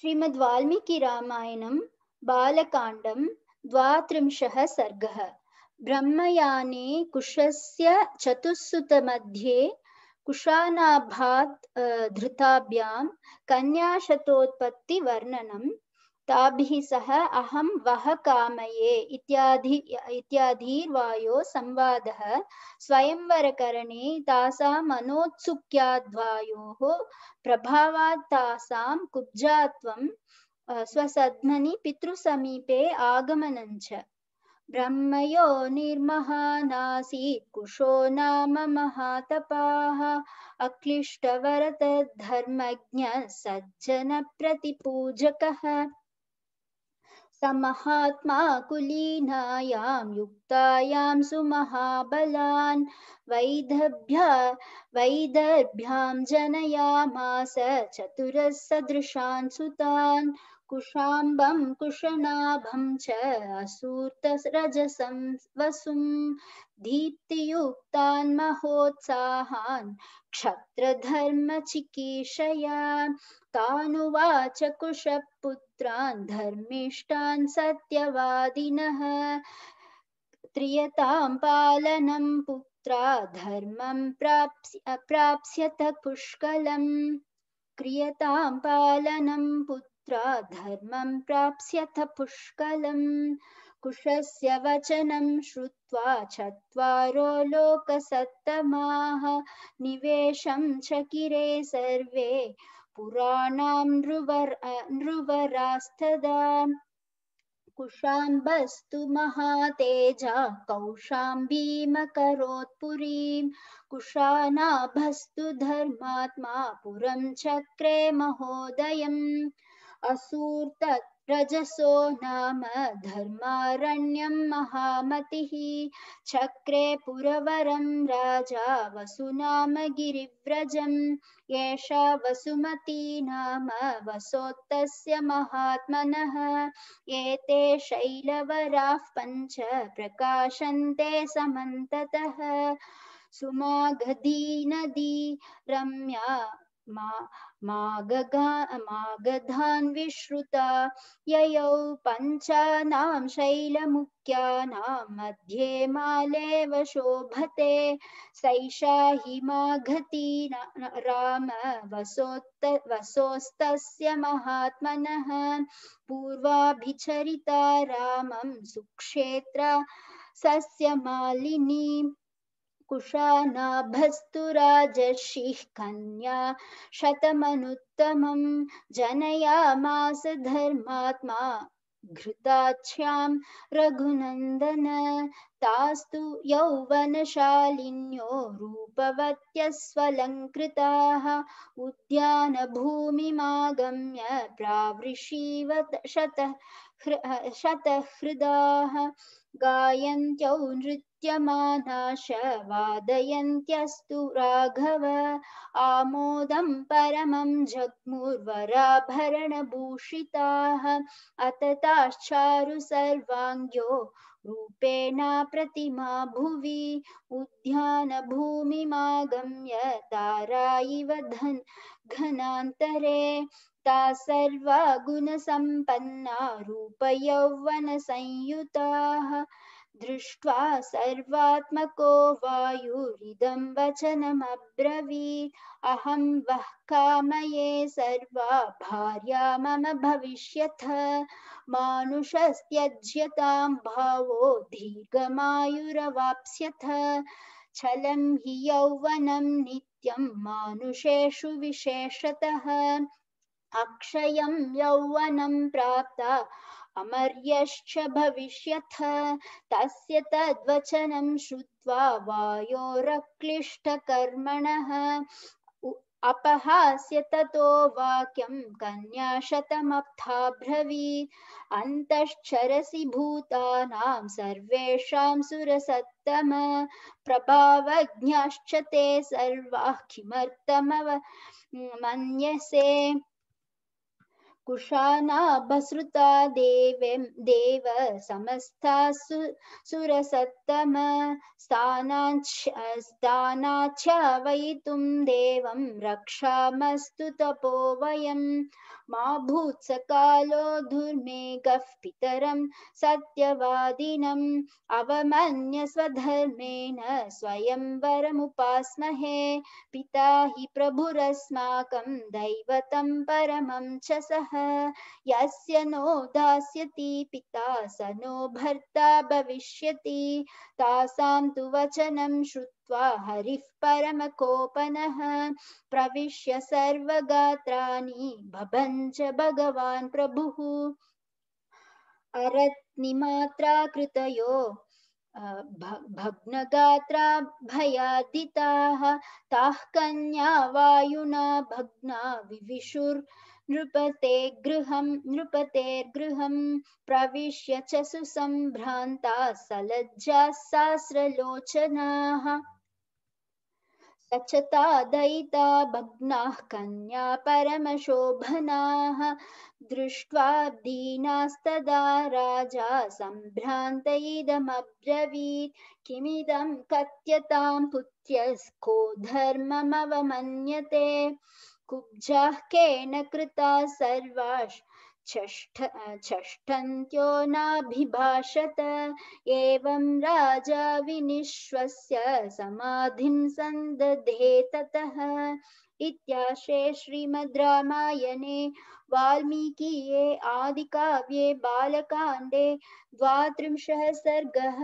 श्रीमद् वाल्मीकि रामायणं बालकाण्डं द्वात्रिंशः सर्गः ब्रह्मयाने कुशस्य चतुस्सुतमध्ये कुशानाभात् धृताभ्यां कन्याशतोत्पत्तिवर्णनं ताभिः सह अहम वह कामये इत्यादि इत्यादिर्वायो संवादः स्वयंवरकरणे तासाम् अनोत्सुक्याद्वायोः प्रभावात् तासां कुब्जात्वं स्वसद्मनि पितृसमीपे आगमनञ्च ब्रह्मयो निर्महानासीत् कुशो नाम महातपाः अक्लिष्टवरतद्धर्मज्ञः सज्जनप्रतिपूजकः समहात्मा कुलीनायां युक्तायां सुमहाबलान् वैदभ्या वैदर्भ्यां जनयामास चतुरः सदृशान् सुतान् कुशाम्बं कुशनाभं च असूतरजसं वसुं दीप्तियुक्तान् महोत्साहान् क्षत्रधर्मचिकीर्षया तानुवाच कुशपुत्रान् धर्मिष्ठान् सत्यवादिनः त्रियतां पालनं पुत्रा धर्मं प्राप्स्य प्राप्स्यत पुष्कलम् क्रियतां पालनं पुत्र धर्म प्राप्त प्राप्स्यथ कुशस्य वचनम श्रुवा चत्वारो लोक निवेशं च किरे सर्वे पुराणां नृवरास्तदा कुशाम्बस्तु महातेजा कौशां भीमकरोत्पुरीं कुशानाभस्तु धर्मात्मा पुरं चक्रे महोदयम् असूर्त रजसो नाम धर्मारण्यम महामति चक्रे पुरवरम राजा वसुनाम गिरिव्रजं एषा वसुमती नाम वसोत्तस्य महात्मनः एते शैलवरा पंच प्रकाशन्ते समन्ततः सुमागधी नदी रम्या मागधान्विश्रुता ययौ पञ्चानां शैलमुख्यानां मध्ये मालेव शोभते सैषा हि माघती राम वसोत्त वसोस्तस्य महात्मनः पूर्वाभिचरिता रामं सुक्षेत्र सस्यमालिनी कुशानाभस्तु राजर्षिः कन्या शतमनुत्तमं जनयामास धर्मात्मा घृताक्ष्यां रघुनन्दन तास्तु यौवनशालिन्यो रूपवत्यस्वलङ्कृताः उद्यानभूमिमागम्य प्रावृषीव शतः शतहृदाः गायन्त्यौ नृत्यमानाश वादयन्त्यस्तु राघव आमोदं परमं जग्मुर्वराभरणभूषिताः अतताश्चारु सर्वाङ्ग्यो रूपेणा प्रतिमा भुवि उद्यानभूमिमागम्य तारा इव धन् घनान्तरे युक्ता सर्वगुणसम्पन्ना रूपयौवनसंयुताः दृष्ट्वा सर्वात्मको वायुरिदं वचनमब्रवीत् अहं वः कामये सर्वा भार्या मम भविष्यथ मानुषस्त्यज्यतां भावो दीर्घमायुरवाप्स्यथ छलं हि यौवनं नित्यं मानुषेषु विशेषतः अक्षय यौवनम प्राप्त अमर्यश्च भविष्यथ तस्य तद्वचनं श्रुत्वा वायोरक्लिष्टकर्मणः अपहास्य ततो वाक्यं कन्याशतमप्थाब्रवीत् अन्तश्चरसि भूतानां सर्वेषां सुरसत्तम प्रभावज्ञाश्च ते सर्वाः किमर्थमव मन्यसे कुशानाभसृता देवीं देव समस्ता सु सुरसत्तम स्थानाच् स्थानाच्छ देवं रक्षामस्तु तपो वयम् मा भूत्सकालो दुर्मेघः पितरं सत्यवादिनम् अवमन्यस्वधर्मेण स्वयंवरमुपास्महे पिता हि प्रभुरस्माकं दैवतं परमं च सः यस्य नो दास्यति पिता स नो भर्ता भविष्यति तासां तु वचनं श्रुत्वा हरिः परमकोपनः प्रविश्य सर्वगात्राणि बभञ्ज भगवान् प्रभुः अरत्निमात्रा कृतयो भग्नगात्रा भयादिताः ताः कन्या वायुना भग्ना विविशुर् नृपते गृहं नृपतेर्गृहं प्रविश्य च सुसम्भ्रान्ता सलज्जा सहस्रलोचनाः सचता दयिता भग्नाः कन्या परमशोभनाः दृष्ट्वा दीनास्तदा राजा सम्भ्रान्त इदमब्रवीत् किमिदं कथ्यतां पुत्यस्को धर्ममवमन्यते कुब्जाकेन कृता सर्वाश् षष्ठन्त्यो नाभिभाषत एवं राजा विनिश्वस्य समाधिं सन्दधे ततः इत्याशे श्रीमद् रामायणे वाल्मीकीये आदिकाव्ये बालकाण्डे द्वात्रिंशः सर्गः